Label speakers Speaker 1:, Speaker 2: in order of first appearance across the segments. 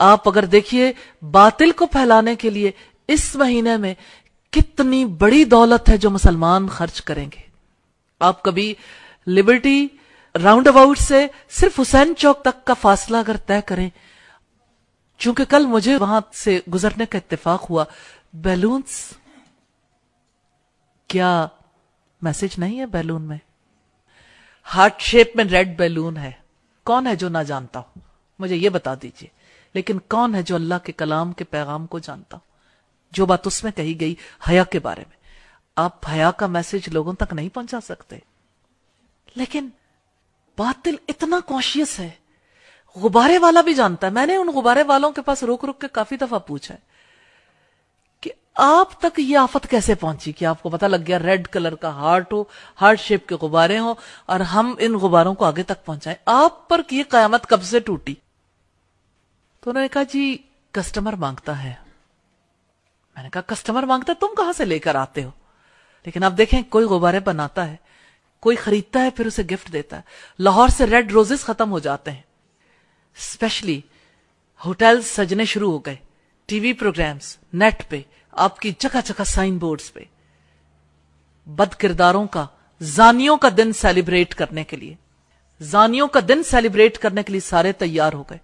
Speaker 1: आप अगर देखिए बातिल को फैलाने के लिए इस महीने में कितनी बड़ी दौलत है जो मुसलमान खर्च करेंगे आप कभी लिबर्टी राउंड अबाउट से सिर्फ हुसैन चौक तक का फासला अगर तय करें चूंकि कल मुझे वहां से गुजरने का इत्तेफाक हुआ बैलून्स क्या मैसेज नहीं है बैलून में हार्ट शेप में रेड बैलून है कौन है जो ना जानता हो मुझे ये बता दीजिए लेकिन कौन है जो अल्लाह के कलाम के पैगाम को जानता जो बात उसमें कही गई हया के बारे में आप हया का मैसेज लोगों तक नहीं पहुंचा सकते लेकिन बातिल इतना कॉन्शियस है गुब्बारे वाला भी जानता है मैंने उन गुब्बारे वालों के पास रुक रुक के काफी दफा पूछा है कि आप तक ये आफत कैसे पहुंची कि आपको पता लग गया रेड कलर का हार्ट हो हार्ट शेप के गुब्बारे हो और हम इन गुब्बारों को आगे तक पहुंचाएं आप पर यह कयामत कब से टूटी तो उन्होंने कहा जी कस्टमर मांगता है मैंने कहा कस्टमर मांगता है तुम कहां से लेकर आते हो लेकिन आप देखें कोई गुब्बारे बनाता है कोई खरीदता है फिर उसे गिफ्ट देता है लाहौर से रेड रोजेस खत्म हो जाते हैं स्पेशली होटल सजने शुरू हो गए टीवी प्रोग्राम्स नेट पे आपकी जगह जगह साइन बोर्ड्स पे बद किरदारों का जानियों का दिन सेलिब्रेट करने के लिए जानियों का दिन सेलिब्रेट करने के लिए सारे तैयार हो गए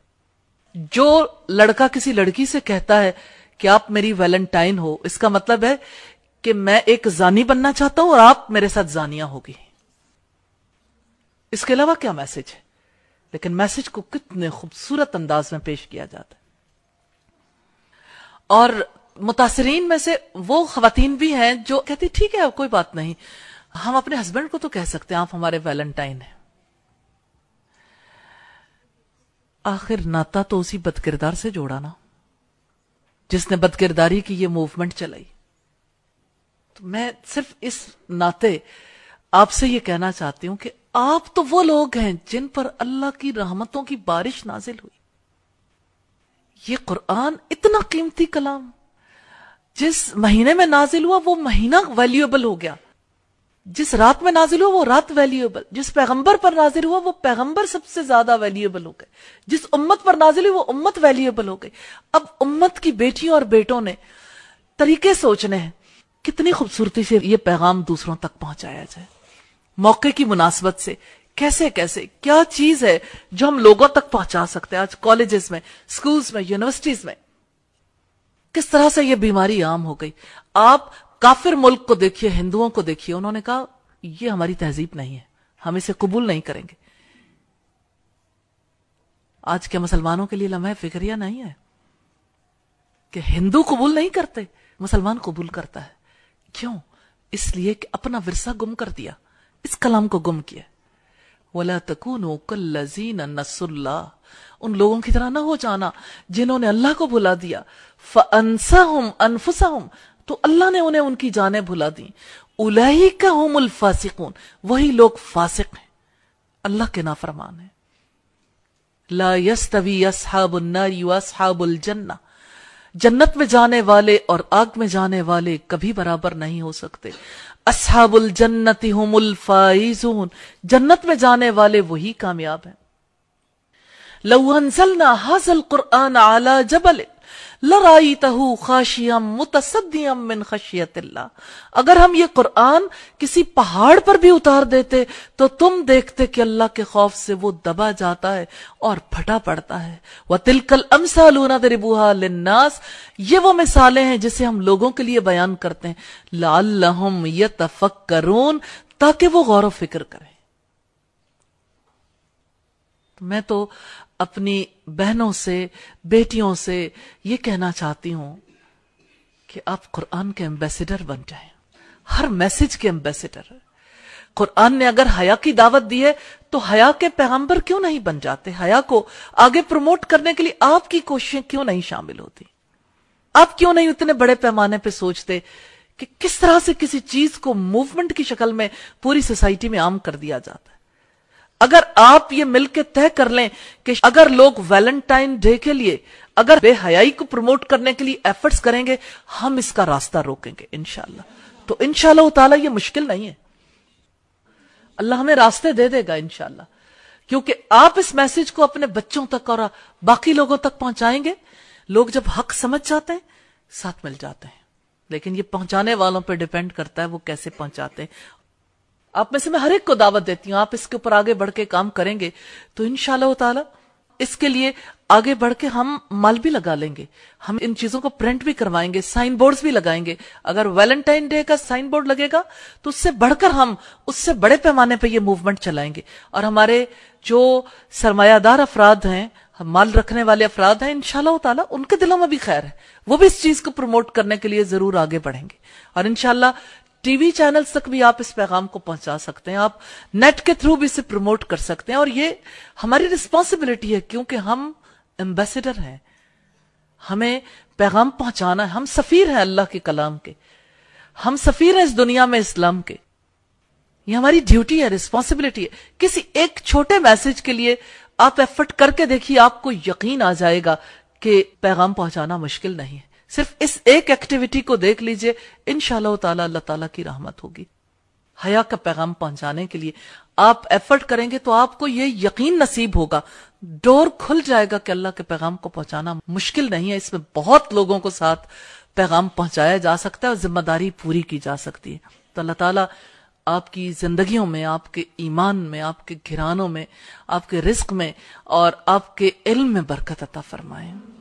Speaker 1: जो लड़का किसी लड़की से कहता है कि आप मेरी वैलेंटाइन हो इसका मतलब है कि मैं एक जानी बनना चाहता हूं और आप मेरे साथ जानिया होगी इसके अलावा क्या मैसेज है लेकिन मैसेज को कितने खूबसूरत अंदाज में पेश किया जाता है और मुतासरीन में से वो खातन भी हैं जो कहती ठीक है कोई बात नहीं हम अपने हस्बैंड को तो कह सकते हैं आप हमारे वैलेंटाइन हैं आखिर नाता तो उसी बदकिरदार से जोड़ा ना जिसने बदकिरदारी की ये मूवमेंट चलाई तो मैं सिर्फ इस नाते आपसे ये कहना चाहती हूं कि आप तो वो लोग हैं जिन पर अल्लाह की रहमतों की बारिश नाजिल हुई ये कुरान इतना कीमती कलाम जिस महीने में नाजिल हुआ वो महीना वैल्यूएबल हो गया जिस रात में नाजिल हुआ वो रात वैल्यूएबल जिस पैगंबर पर नाजिल हुआ वो पैगंबर सबसे ज्यादा वैल्यूएबल हो गए जिस उम्मत पर नाजिल हुई वो उम्मत वैल्यूएबल हो गई अब उम्मत की बेटियों और बेटों ने तरीके सोचने हैं कितनी खूबसूरती से ये पैगाम दूसरों तक पहुंचाया जाए मौके की मुनासबत से कैसे कैसे क्या चीज है जो हम लोगों तक पहुंचा सकते हैं आज कॉलेजेस में स्कूल्स में यूनिवर्सिटीज में किस तरह से यह बीमारी आम हो गई आप काफिर मुल्क को देखिए हिंदुओं को देखिए उन्होंने कहा यह हमारी तहजीब नहीं है हम इसे कबूल नहीं करेंगे आज के मुसलमानों के लिए लम्हा फिक्रिया नहीं है कि हिंदू कबूल नहीं करते मुसलमान कबूल करता है क्यों इसलिए कि अपना विरसा गुम कर दिया इस कलाम को गुम किया वला तकूनो कल्लजीन नसुल्ला उन लोगों की तरह ना हो जाना जिन्होंने अल्लाह को भुला दिया फनसाहुम अनफुसाहुम तो अल्लाह ने उन्हें उनकी जानें भुला दी उलही का मुल फासिकून वही लोग फासिक हैं अल्लाह के नाफरमान है ला यस असहाबुल जन्ना जन्नत में जाने वाले और आग में जाने वाले कभी बराबर नहीं हो सकते असहाबुल जन्नति हमुल फाइजून जन्नत में जाने वाले वही कामयाब हैं लऊ ना हाजल कुरआन आला जबले लराई तहू खाशियम मुतसदियम मिन खशियत अगर हम ये कुरान किसी पहाड़ पर भी उतार देते तो तुम देखते कि अल्लाह के खौफ से वो दबा जाता है और फटा पड़ता है वह तिलकल अमसा लूना दरिबूहा लिन्नास ये वो मिसालें हैं जिसे हम लोगों के लिए बयान करते हैं लाल लहम ये तफक करून ताकि वो गौरव फिक्र करें मैं तो अपनी बहनों से बेटियों से ये कहना चाहती हूं कि आप कुरान के एम्बेसडर बन जाएं हर मैसेज के एम्बेसडर कुरान ने अगर हया की दावत दी है तो हया के पैगंबर क्यों नहीं बन जाते हया को आगे प्रमोट करने के लिए आपकी कोशिशें क्यों नहीं शामिल होती आप क्यों नहीं उतने बड़े पैमाने पर सोचते कि किस तरह से किसी चीज को मूवमेंट की शक्ल में पूरी सोसाइटी में आम कर दिया जाता है अगर आप ये मिलकर तय कर लें कि अगर लोग वैलेंटाइन डे के लिए अगर बेहयाई को प्रमोट करने के लिए एफर्ट्स करेंगे हम इसका रास्ता रोकेंगे इनशाला तो इनशाला उतारा ये मुश्किल नहीं है अल्लाह हमें रास्ते दे देगा इनशाला क्योंकि आप इस मैसेज को अपने बच्चों तक और बाकी लोगों तक पहुंचाएंगे लोग जब हक समझ जाते हैं साथ मिल जाते हैं लेकिन ये पहुंचाने वालों पर डिपेंड करता है वो कैसे पहुंचाते हैं आप में से मैं हर एक को दावत देती हूँ आप इसके ऊपर आगे बढ़ के काम करेंगे तो इनशाला ताला इसके लिए आगे बढ़ के हम माल भी लगा लेंगे हम इन चीजों को प्रिंट भी करवाएंगे साइन बोर्ड्स भी लगाएंगे अगर वैलेंटाइन डे का साइन बोर्ड लगेगा तो उससे बढ़कर हम उससे बड़े पैमाने पर यह मूवमेंट चलाएंगे और हमारे जो सरमायादार अफराद हैं माल रखने वाले अफराद हैं इनशाला ताला उनके दिलों में भी खैर है वो भी इस चीज को प्रमोट करने के लिए जरूर आगे बढ़ेंगे और इनशाला टीवी चैनल्स तक भी आप इस पैगाम को पहुंचा सकते हैं आप नेट के थ्रू भी इसे प्रमोट कर सकते हैं और ये हमारी रिस्पॉन्सिबिलिटी है क्योंकि हम एम्बेसडर हैं हमें पैगाम पहुंचाना है हम सफीर हैं अल्लाह के कलाम के हम सफीर हैं इस दुनिया में इस्लाम के ये हमारी ड्यूटी है रिस्पॉन्सिबिलिटी है किसी एक छोटे मैसेज के लिए आप एफर्ट करके देखिए आपको यकीन आ जाएगा कि पैगाम पहुंचाना मुश्किल नहीं है सिर्फ इस एक एक्टिविटी को देख लीजिए इन ताला अल्लाह ताला की रहमत होगी हया का पैगाम पहुंचाने के लिए आप एफर्ट करेंगे तो आपको ये यकीन नसीब होगा डोर खुल जाएगा कि अल्लाह के पैगाम को पहुंचाना मुश्किल नहीं है इसमें बहुत लोगों को साथ पैगाम पहुंचाया जा सकता है और जिम्मेदारी पूरी की जा सकती है तो अल्लाह ताला आपकी जिंदगी में आपके ईमान में आपके घिरानों में आपके रिस्क में और आपके इल्म में बरकत अता फरमाएं